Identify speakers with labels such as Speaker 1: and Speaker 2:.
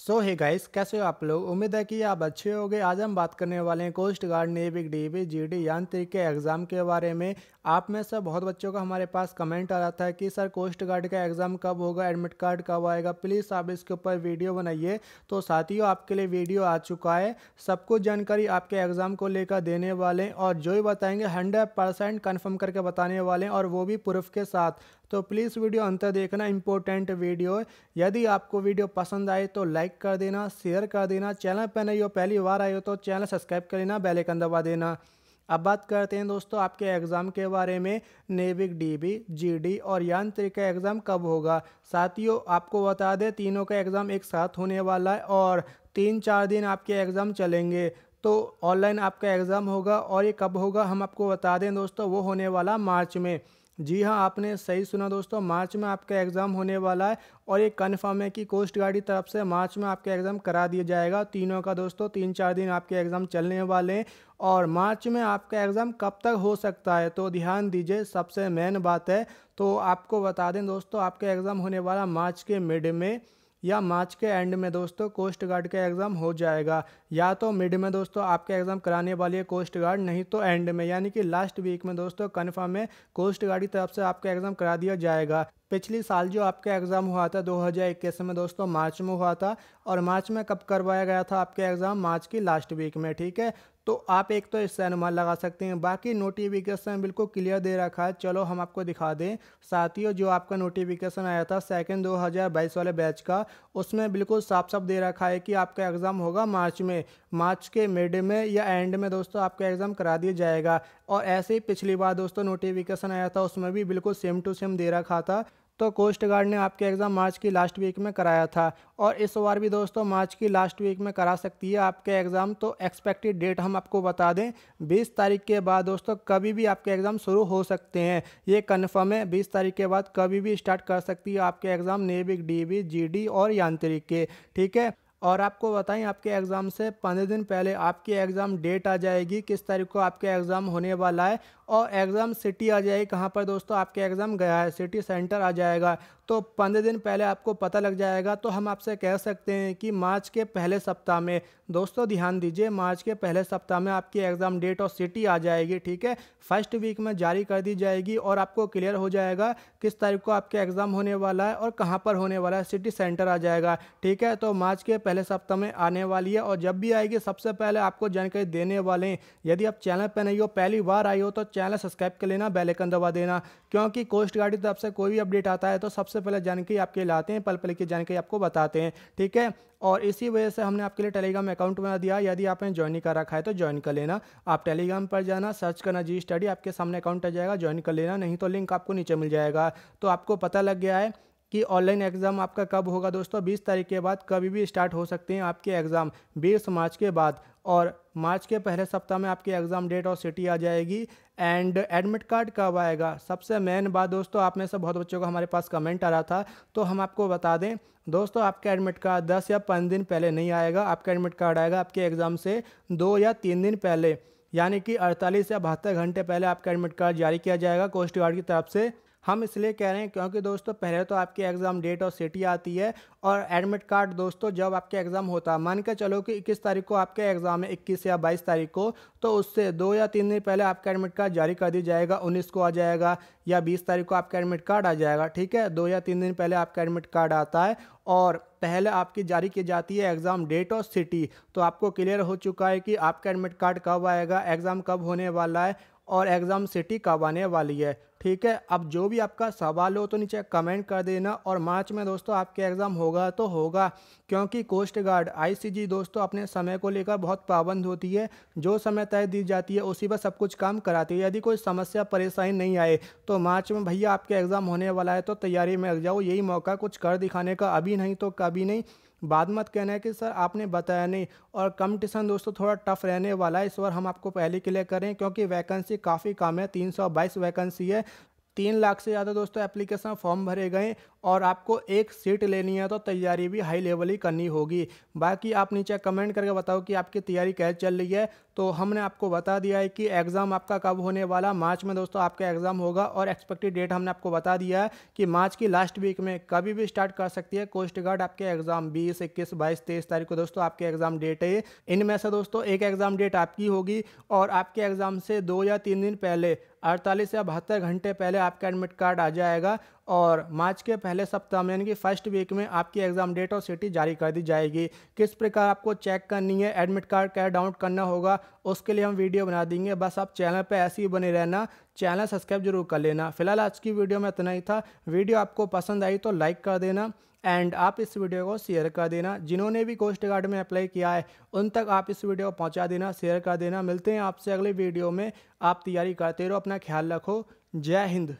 Speaker 1: सो है गाइस कैसे हो आप लोग उम्मीद है कि आप अच्छे होंगे आज हम बात करने वाले हैं coast guard D V G D यांत्रिक के एग्ज़ाम के बारे में आप में से बहुत बच्चों का हमारे पास कमेंट आ रहा था कि सर कोस्ट गार्ड का एग्ज़ाम कब होगा एडमिट कार्ड कब आएगा प्लीज़ आप इसके ऊपर वीडियो बनाइए तो साथियों आपके लिए वीडियो आ चुका है सब कुछ जानकारी आपके एग्ज़ाम को लेकर देने वाले और जो भी बताएंगे हंड्रेड परसेंट कन्फर्म करके बताने वाले हैं और वो भी प्रूफ के साथ तो प्लीज़ वीडियो अंत देखना इंपॉर्टेंट वीडियो है यदि आपको वीडियो पसंद आए तो लाइक कर देना शेयर कर देना चैनल पर नहीं हो पहली बार आए हो तो चैनल सब्सक्राइब कर लेना बेलाइकन दबा देना अब बात करते हैं दोस्तों आपके एग्ज़ाम के बारे में नेविक डीबी जीडी और यांत्रिक का एग्ज़ाम कब होगा साथियों आपको बता दें तीनों का एग्ज़ाम एक साथ होने वाला है और तीन चार दिन आपके एग्ज़ाम चलेंगे तो ऑनलाइन आपका एग्ज़ाम होगा और ये कब होगा हम आपको बता दें दोस्तों वो होने वाला मार्च में जी हाँ आपने सही सुना दोस्तों मार्च में आपका एग्ज़ाम होने वाला है और ये कन्फर्म है कि कोस्ट गार्ड की तरफ से मार्च में आपका एग्ज़ाम करा दिया जाएगा तीनों का दोस्तों तीन चार दिन आपके एग्ज़ाम चलने वाले हैं और मार्च में आपका एग्ज़ाम कब तक हो सकता है तो ध्यान दीजिए सबसे मेन बात है तो आपको बता दें दोस्तों आपका एग्ज़ाम होने वाला मार्च के मिड में या मार्च के एंड में दोस्तों कोस्ट गार्ड का एग्ज़ाम हो जाएगा या तो मिड में दोस्तों आपके एग्ज़ाम कराने वाली है कोस्ट गार्ड नहीं तो एंड में यानी कि लास्ट वीक में दोस्तों कन्फर्म है कोस्ट गार्ड की तरफ से आपका एग्ज़ाम करा दिया जाएगा पिछली साल जो आपका एग्ज़ाम हुआ था दो में दोस्तों मार्च में हुआ था और मार्च में कब करवाया गया था आपके एग्ज़ाम मार्च की लास्ट वीक में ठीक है तो आप एक तो इससे अनुमान लगा सकते हैं बाकी नोटिफिकेशन बिल्कुल क्लियर दे रखा है चलो हम आपको दिखा दें साथियों जो आपका नोटिफिकेशन आया था सेकेंड 2022 वाले बैच का उसमें बिल्कुल साफ साफ दे रखा है कि आपका एग्ज़ाम होगा मार्च में मार्च के मिड में या एंड में दोस्तों आपका एग्ज़ाम करा दिया जाएगा और ऐसे ही पिछली बार दोस्तों नोटिफिकेशन आया था उसमें भी बिल्कुल सेम टू सेम दे रखा था तो कोस्ट गार्ड ने आपके एग्ज़ाम मार्च की लास्ट वीक में कराया था और इस बार भी दोस्तों मार्च की लास्ट वीक में करा सकती है आपके एग्ज़ाम तो एक्सपेक्टेड डेट हम आपको बता दें 20 तारीख के बाद दोस्तों कभी भी आपके एग्ज़ाम शुरू हो सकते हैं ये कन्फर्म है 20 तारीख के बाद कभी भी स्टार्ट कर सकती है आपके एग्ज़ाम नेविक डी और यांत्रिक के ठीक है और आपको बताएं आपके एग्ज़ाम से पंद्रह दिन पहले आपकी एग्ज़ाम डेट आ जाएगी किस तारीख को आपका एग्ज़ाम होने वाला है और एग्ज़ाम सिटी आ जाएगी कहाँ पर दोस्तों आपके एग्ज़ाम गया है सिटी सेंटर आ जाएगा तो पंद्रह दिन पहले आपको पता लग जाएगा तो हम आपसे कह सकते हैं कि मार्च के पहले सप्ताह में दोस्तों ध्यान दीजिए मार्च के पहले सप्ताह में आपकी एग्ज़ाम डेट और सिटी आ जाएगी ठीक है फर्स्ट वीक में जारी कर दी जाएगी और आपको क्लियर हो जाएगा किस तारीख को आपके एग्ज़ाम होने वाला है और कहाँ पर होने वाला है सिटी सेंटर आ जाएगा ठीक है तो मार्च के पहले सप्ताह में आने वाली है और जब भी आएगी सबसे पहले आपको जानकारी देने वाले हैं यदि आप चैनल पर नहीं हो पहली बार आई हो तो चैनल सब्सक्राइब कर लेना बेलकन दबा देना क्योंकि कोस्ट गार्ड की तरफ से कोई भी अपडेट आता है तो सबसे सबसे पहले जानकारी आपके लाते हैं पल पल की जानकारी आपको बताते हैं ठीक है और इसी वजह से हमने आपके लिए टेलीग्राम अकाउंट बना दिया यदि आपने ज्वाइन नहीं कर रखा है तो ज्वाइन कर लेना आप टेलीग्राम पर जाना सर्च करना जी स्टडी आपके सामने अकाउंट आ जाएगा ज्वाइन कर लेना नहीं तो लिंक आपको नीचे मिल जाएगा तो आपको पता लग गया है कि ऑनलाइन एग्ज़ाम आपका कब होगा दोस्तों बीस तारीख के बाद कभी भी स्टार्ट हो सकते हैं आपके एग्ज़ाम बीस मार्च के बाद और मार्च के पहले सप्ताह में आपके एग्ज़ाम डेट और सिटी आ जाएगी एंड एडमिट कार्ड कब आएगा सबसे मेन बात दोस्तों आप में से बहुत बच्चों का हमारे पास कमेंट आ रहा था तो हम आपको बता दें दोस्तों आपका एडमिट कार्ड दस या पाँच दिन पहले नहीं आएगा आपका एडमिट कार्ड आएगा आपके एग्ज़ाम से दो या तीन दिन पहले यानी कि अड़तालीस या बहत्तर घंटे पहले आपका एडमिट कार्ड जारी किया जाएगा कोस्ट गार्ड की तरफ से हम इसलिए कह रहे हैं क्योंकि दोस्तों पहले तो आपकी एग्ज़ाम डेट और सिटी आती है और एडमिट कार्ड दोस्तों जब आपका एग्ज़ाम होता है मान के चलो कि इक्कीस तारीख को आपके एग्ज़ाम है इक्कीस या बाईस तारीख को तो उससे दो या तीन दिन पहले आपका एडमिट कार्ड जारी कर दिया जाएगा उन्नीस को आ जाएगा या बीस तारीख को आपका एडमिट कार्ड आ जाएगा ठीक है दो या तीन दिन पहले आपका एडमिट कार्ड आता है और पहले आपकी जारी की जाती है एग्ज़ाम डेट और सिटी तो आपको क्लियर हो चुका है कि आपका एडमिट कार्ड कब आएगा एग्ज़ाम कब होने वाला है और एग्ज़ाम सिटी कब आने वाली है ठीक है अब जो भी आपका सवाल हो तो नीचे कमेंट कर देना और मार्च में दोस्तों आपके एग्ज़ाम होगा तो होगा क्योंकि कोस्ट गार्ड आईसीजी दोस्तों अपने समय को लेकर बहुत पाबंद होती है जो समय तय दी जाती है उसी पर सब कुछ काम कराती है यदि कोई समस्या परेशानी नहीं आए तो मार्च में भैया आपके एग्ज़ाम होने वाला है तो तैयारी में लग जाओ यही मौका कुछ कर दिखाने का अभी नहीं तो कभी नहीं बाद मत कहना है कि सर आपने बताया नहीं और कंपटीशन दोस्तों थोड़ा टफ रहने वाला है इस बार हम आपको पहले क्लियर करें क्योंकि वैकेंसी काफ़ी कम है 322 वैकेंसी है तीन लाख से ज़्यादा दोस्तों एप्लीकेशन फॉर्म भरे गए और आपको एक सीट लेनी है तो तैयारी भी हाई लेवल ही करनी होगी बाकी आप नीचे कमेंट करके बताओ कि आपकी तैयारी कैसे चल रही है तो हमने आपको बता दिया है कि एग्ज़ाम आपका कब होने वाला मार्च में दोस्तों आपका एग्ज़ाम होगा और एक्सपेक्टेड डेट हमने आपको बता दिया है कि मार्च की लास्ट वीक में कभी भी स्टार्ट कर सकती है कोस्ट गार्ड आपके एग्ज़ाम बीस इक्कीस बाईस तेईस तारीख को दोस्तों आपके एग्ज़ाम डेट है इनमें से दोस्तों एक एग्ज़ाम डेट आपकी होगी और आपके एग्ज़ाम से दो या तीन दिन पहले 48 या बहत्तर घंटे पहले आपका एडमिट कार्ड आ जाएगा और मार्च के पहले सप्ताह में यानी कि फर्स्ट वीक में आपकी एग्ज़ाम डेट और सिटी जारी कर दी जाएगी किस प्रकार आपको चेक करनी है एडमिट कार्ड क्या डाउनलोड करना होगा उसके लिए हम वीडियो बना देंगे बस आप चैनल पर ऐसे ही बने रहना चैनल सब्सक्राइब जरूर कर लेना फिलहाल आज की वीडियो में इतना ही था वीडियो आपको पसंद आई तो लाइक कर देना एंड आप इस वीडियो को शेयर कर देना जिन्होंने भी कोस्ट गार्ड में अप्लाई किया है उन तक आप इस वीडियो को पहुँचा देना शेयर कर देना मिलते हैं आपसे अगले वीडियो में आप तैयारी करते रहो अपना ख्याल रखो जय हिंद